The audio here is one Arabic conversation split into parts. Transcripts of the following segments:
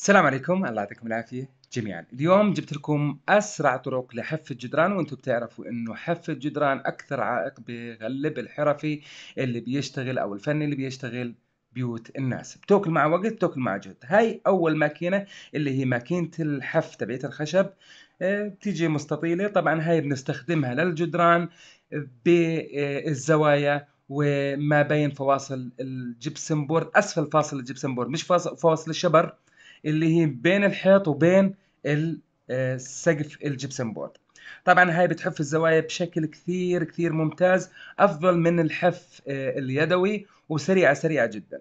السلام عليكم الله يعطيكم العافية جميعا اليوم جبت لكم أسرع طرق لحف الجدران وانتم بتعرفوا انه حف الجدران أكثر عائق بغلب الحرفي اللي بيشتغل أو الفني اللي بيشتغل بيوت الناس بتاكل مع وقت بتاكل مع جهد هاي أول ماكينة اللي هي ماكينة الحف تبعت الخشب آه، بتيجي مستطيلة طبعا هاي بنستخدمها للجدران بالزوايا وما بين فواصل الجبسن بورد أسفل فاصل الجبسن بورد مش فاصل الشبر اللي هي بين الحيط وبين السقف آه، الجبسن بورد طبعا هاي بتحف الزوايا بشكل كثير كثير ممتاز افضل من الحف آه، اليدوي وسريعه سريعه جدا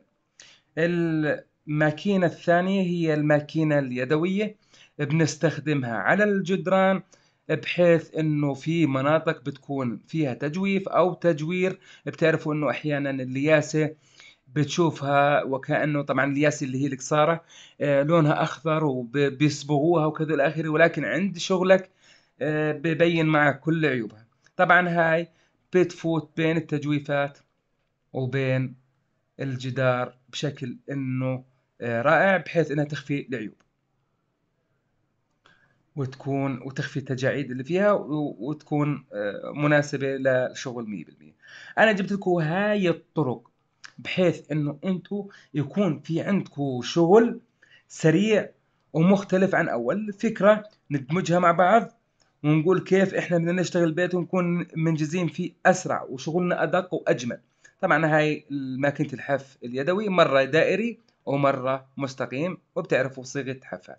الماكينه الثانيه هي الماكينه اليدويه بنستخدمها على الجدران بحيث انه في مناطق بتكون فيها تجويف او تجوير بتعرفوا انه احيانا الياسه بتشوفها وكانه طبعا الياس اللي هي القصاره آه، لونها اخضر وبيصبغوها وكذا الى اخره ولكن عند شغلك آه، ببين معك كل عيوبها طبعا هاي بتفوت بين التجويفات وبين الجدار بشكل انه آه، رائع بحيث انها تخفي العيوب وتكون وتخفي التجاعيد اللي فيها وتكون مناسبة لشغل 100% أنا جبت لكم هاي الطرق بحيث انه انتم يكون في عندكم شغل سريع ومختلف عن اول فكرة ندمجها مع بعض ونقول كيف احنا بدنا نشتغل بيت ونكون منجزين فيه اسرع وشغلنا ادق واجمل طبعا هاي ماكينة الحف اليدوي مرة دائري ومرة مستقيم وبتعرفوا صيغة حفها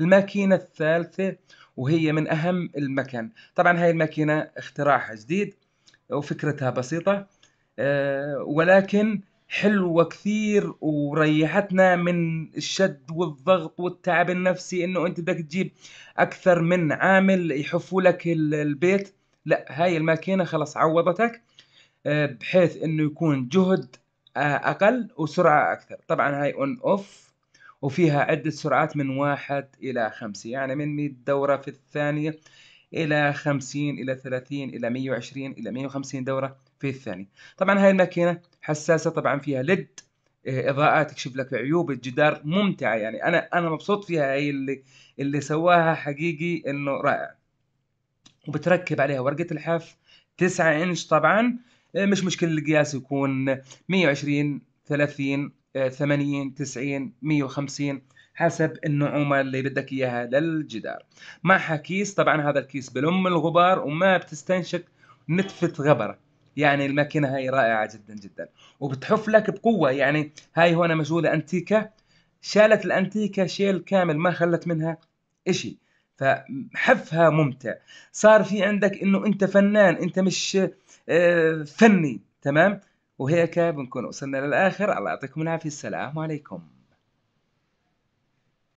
الماكينة الثالثة وهي من أهم المكان طبعا هاي الماكينة اختراعها جديد وفكرتها بسيطة آه، ولكن حلوة كثير وريحتنا من الشد والضغط والتعب النفسي انه انت بدك تجيب اكثر من عامل يحفوا لك البيت لا هاي الماكينة خلاص عوضتك آه، بحيث انه يكون جهد آه، اقل وسرعة اكثر طبعا هاي اون اوف وفيها عدة سرعات من واحد الى خمسة يعني من 100 دورة في الثانية إلى 50 إلى 30 إلى 120 إلى 150 دورة في الثانية طبعا هاي الماكينة حساسة طبعا فيها ليد إيه، اضاءات تكشف لك عيوب الجدار ممتعه يعني انا انا مبسوط فيها هي اللي اللي سواها حقيقي انه رائع وبتركب عليها ورقه الحاف 9 انش طبعا إيه، مش مشكلة القياس يكون 120 30 80 90 150 حسب النعومة اللي بدك إياها للجدار معها كيس طبعا هذا الكيس بلم الغبار وما بتستنشق نتفة غبرة يعني الماكينة هاي رائعة جدا جدا وبتحف لك بقوة يعني هاي هون مشغولة أنتيكة شالت الأنتيكة شيل كامل ما خلت منها إشي فحفها ممتع صار في عندك انه انت فنان انت مش آه، فني تمام وهيك بنكون وصلنا للاخر الله يعطيكم العافيه السلام عليكم